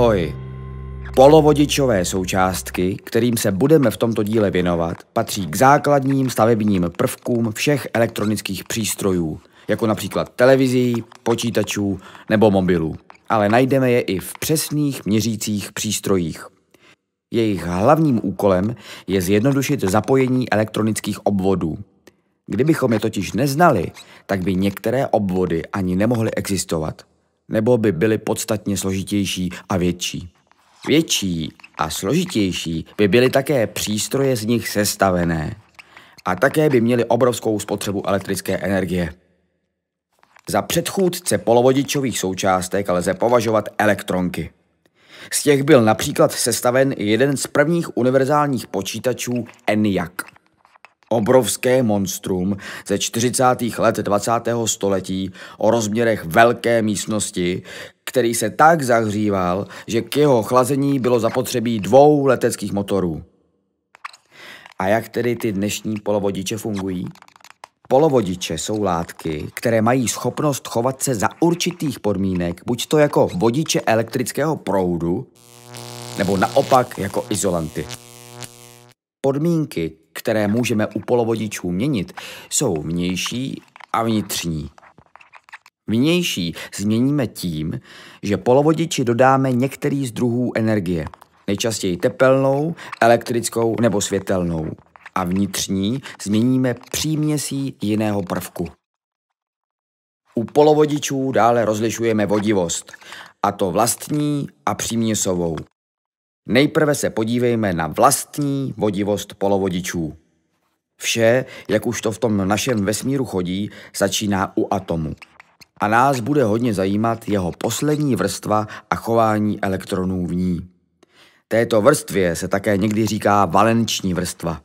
Ahoj! Polovodičové součástky, kterým se budeme v tomto díle věnovat, patří k základním stavebním prvkům všech elektronických přístrojů, jako například televizí, počítačů nebo mobilů. Ale najdeme je i v přesných měřících přístrojích. Jejich hlavním úkolem je zjednodušit zapojení elektronických obvodů. Kdybychom je totiž neznali, tak by některé obvody ani nemohly existovat nebo by byly podstatně složitější a větší. Větší a složitější by byly také přístroje z nich sestavené a také by měly obrovskou spotřebu elektrické energie. Za předchůdce polovodičových součástek lze považovat elektronky. Z těch byl například sestaven jeden z prvních univerzálních počítačů ENIAC obrovské monstrum ze 40. let 20. století o rozměrech velké místnosti, který se tak zahříval, že k jeho chlazení bylo zapotřebí dvou leteckých motorů. A jak tedy ty dnešní polovodiče fungují? Polovodiče jsou látky, které mají schopnost chovat se za určitých podmínek, buď to jako vodiče elektrického proudu, nebo naopak jako izolanty. Podmínky které můžeme u polovodičů měnit, jsou vnější a vnitřní. Vnější změníme tím, že polovodiči dodáme některý z druhů energie, nejčastěji tepelnou, elektrickou nebo světelnou. A vnitřní změníme příměsí jiného prvku. U polovodičů dále rozlišujeme vodivost, a to vlastní a příměsovou. Nejprve se podívejme na vlastní vodivost polovodičů. Vše, jak už to v tom našem vesmíru chodí, začíná u atomu. A nás bude hodně zajímat jeho poslední vrstva a chování elektronů v ní. Této vrstvě se také někdy říká valenční vrstva.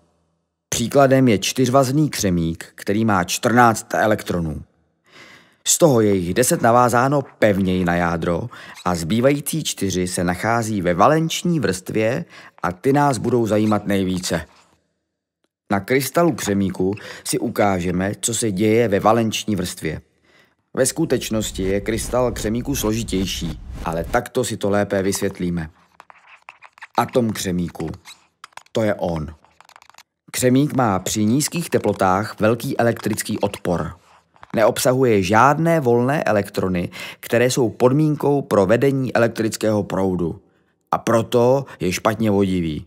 Příkladem je čtyřvazný křemík, který má 14 elektronů. Z toho je jich deset navázáno pevněji na jádro a zbývající čtyři se nachází ve valenční vrstvě a ty nás budou zajímat nejvíce. Na krystalu křemíku si ukážeme, co se děje ve valenční vrstvě. Ve skutečnosti je krystal křemíku složitější, ale takto si to lépe vysvětlíme. Atom křemíku. To je on. Křemík má při nízkých teplotách velký elektrický odpor. Neobsahuje žádné volné elektrony, které jsou podmínkou pro vedení elektrického proudu. A proto je špatně vodivý.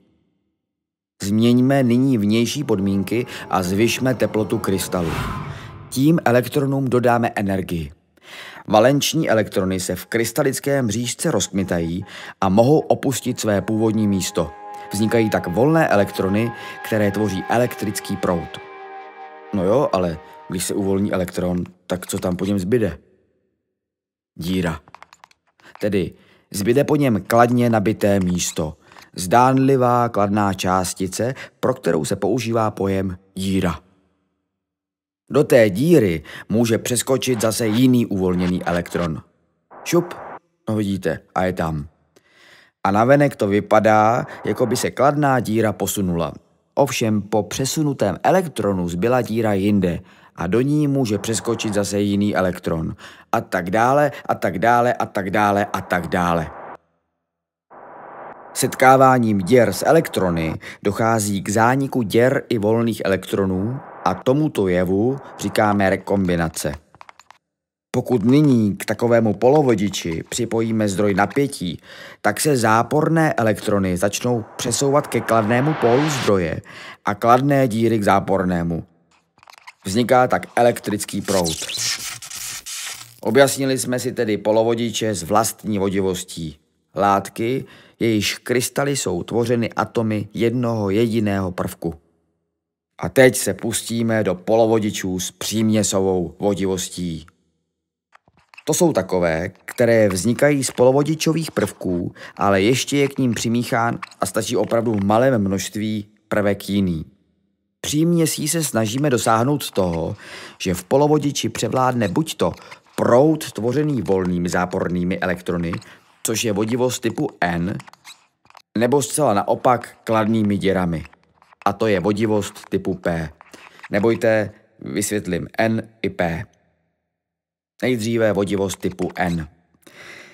Změňme nyní vnější podmínky a zvyšme teplotu krystalu. Tím elektronům dodáme energii. Valenční elektrony se v krystalickém mřížce rozkmitají a mohou opustit své původní místo. Vznikají tak volné elektrony, které tvoří elektrický proud. No jo, ale když se uvolní elektron, tak co tam po něm zbyde? Díra. Tedy zbyde po něm kladně nabité místo. Zdánlivá kladná částice, pro kterou se používá pojem díra. Do té díry může přeskočit zase jiný uvolněný elektron. Šup, no vidíte, a je tam. A navenek to vypadá, jako by se kladná díra posunula. Ovšem po přesunutém elektronu zbyla díra jinde a do ní může přeskočit zase jiný elektron. A tak dále, a tak dále, a tak dále, a tak dále. Setkáváním děr s elektrony dochází k zániku děr i volných elektronů a tomuto jevu říkáme rekombinace. Pokud nyní k takovému polovodiči připojíme zdroj napětí, tak se záporné elektrony začnou přesouvat ke kladnému pólu zdroje a kladné díry k zápornému, Vzniká tak elektrický proud. Objasnili jsme si tedy polovodiče s vlastní vodivostí. Látky, jejíž krystaly jsou tvořeny atomy jednoho jediného prvku. A teď se pustíme do polovodičů s příměsovou vodivostí. To jsou takové, které vznikají z polovodičových prvků, ale ještě je k ním přimíchán a stačí opravdu v malém množství prvek jiný příměsí se snažíme dosáhnout toho, že v polovodiči převládne buď to proud tvořený volnými zápornými elektrony, což je vodivost typu N, nebo zcela naopak kladnými děrami. A to je vodivost typu P. Nebojte, vysvětlím N i P. Nejdříve vodivost typu N.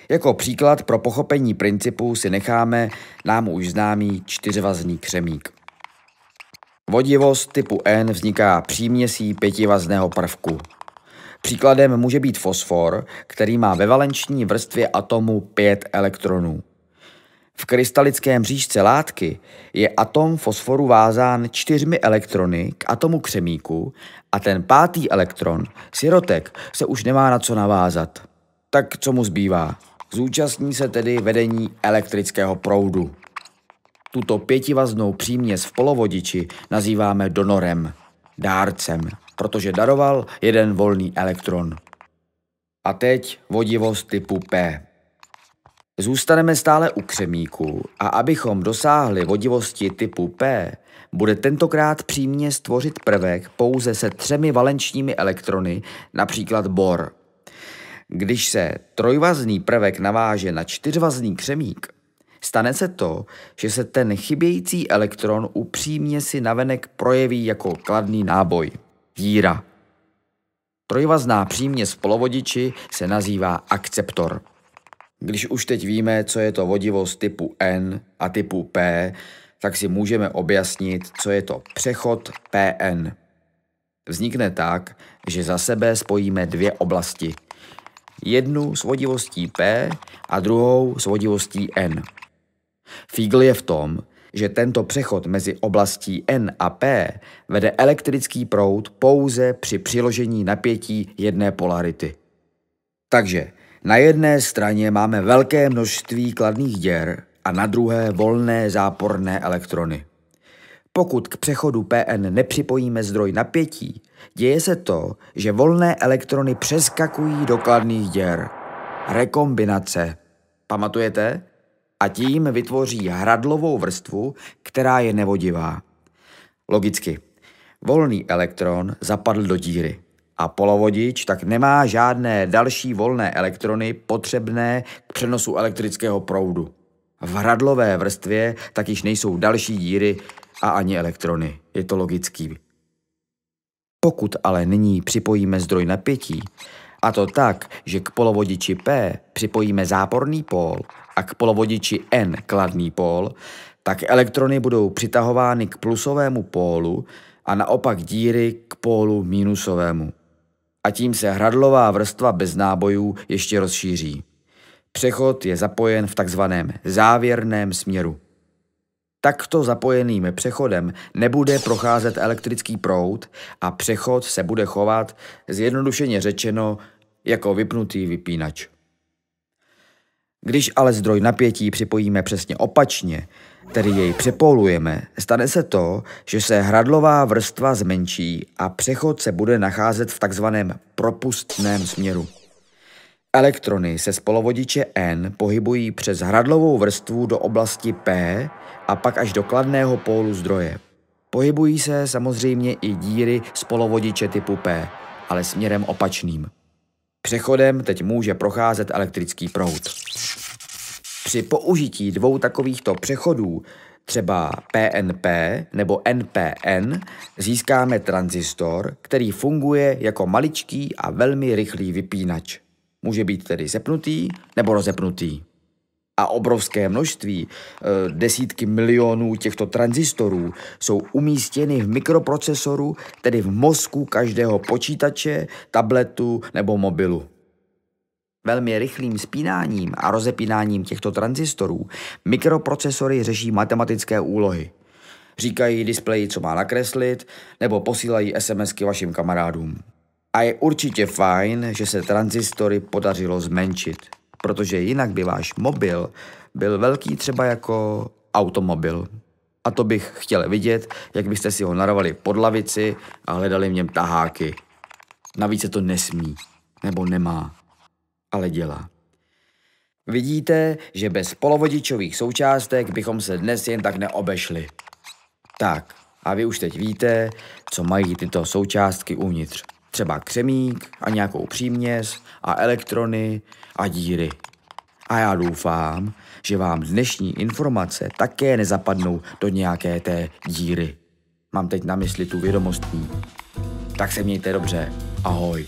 Jako příklad pro pochopení principu si necháme nám už známý čtyřvazný křemík. Vodivost typu N vzniká příměsí pětivazného prvku. Příkladem může být fosfor, který má ve valenční vrstvě atomu 5 elektronů. V krystalickém řížce látky je atom fosforu vázán čtyřmi elektrony k atomu křemíku a ten pátý elektron, sirotek, se už nemá na co navázat. Tak co mu zbývá? Zúčastní se tedy vedení elektrického proudu. Tuto pětivaznou příměs v polovodiči nazýváme donorem, dárcem, protože daroval jeden volný elektron. A teď vodivost typu P. Zůstaneme stále u křemíku a abychom dosáhli vodivosti typu P, bude tentokrát přímě stvořit prvek pouze se třemi valenčními elektrony, například bor. Když se trojvazný prvek naváže na čtyřvazný křemík, Stane se to, že se ten chybějící elektron upřímně si navenek projeví jako kladný náboj, díra. Trojvazná z polovodiči se nazývá akceptor. Když už teď víme, co je to vodivost typu N a typu P, tak si můžeme objasnit, co je to přechod PN. Vznikne tak, že za sebe spojíme dvě oblasti. Jednu s vodivostí P a druhou s vodivostí N. Fígl je v tom, že tento přechod mezi oblastí N a P vede elektrický proud pouze při přiložení napětí jedné polarity. Takže na jedné straně máme velké množství kladných děr a na druhé volné záporné elektrony. Pokud k přechodu PN nepřipojíme zdroj napětí, děje se to, že volné elektrony přeskakují do kladných děr. Rekombinace. Pamatujete? a tím vytvoří hradlovou vrstvu, která je nevodivá. Logicky, volný elektron zapadl do díry a polovodič tak nemá žádné další volné elektrony potřebné k přenosu elektrického proudu. V hradlové vrstvě tak již nejsou další díry a ani elektrony. Je to logický. Pokud ale nyní připojíme zdroj napětí, a to tak, že k polovodiči P připojíme záporný pól a k polovodiči N kladný pól, tak elektrony budou přitahovány k plusovému pólu a naopak díry k pólu mínusovému. A tím se hradlová vrstva bez nábojů ještě rozšíří. Přechod je zapojen v takzvaném závěrném směru. Takto zapojeným přechodem nebude procházet elektrický proud a přechod se bude chovat, zjednodušeně řečeno, jako vypnutý vypínač. Když ale zdroj napětí připojíme přesně opačně, tedy jej přepolujeme, stane se to, že se hradlová vrstva zmenší a přechod se bude nacházet v takzvaném propustném směru. Elektrony se z polovodiče N pohybují přes hradlovou vrstvu do oblasti P a pak až do kladného pólu zdroje. Pohybují se samozřejmě i díry z polovodiče typu P, ale směrem opačným. Přechodem teď může procházet elektrický proud. Při použití dvou takovýchto přechodů, třeba PNP nebo NPN, získáme tranzistor, který funguje jako maličký a velmi rychlý vypínač. Může být tedy zepnutý nebo rozepnutý. A obrovské množství, eh, desítky milionů těchto tranzistorů, jsou umístěny v mikroprocesoru, tedy v mozku každého počítače, tabletu nebo mobilu. Velmi rychlým spínáním a rozepínáním těchto tranzistorů mikroprocesory řeší matematické úlohy. Říkají displeji, co má nakreslit, nebo posílají SMSky vašim kamarádům. A je určitě fajn, že se tranzistory podařilo zmenšit, protože jinak by váš mobil byl velký třeba jako automobil. A to bych chtěl vidět, jak byste si ho narovali pod lavici a hledali v něm taháky. Navíc se to nesmí, nebo nemá ale dělá. Vidíte, že bez polovodičových součástek bychom se dnes jen tak neobešli. Tak, a vy už teď víte, co mají tyto součástky uvnitř. Třeba křemík a nějakou příměs a elektrony a díry. A já doufám, že vám dnešní informace také nezapadnou do nějaké té díry. Mám teď na mysli tu vědomostní. Tak se mějte dobře. Ahoj.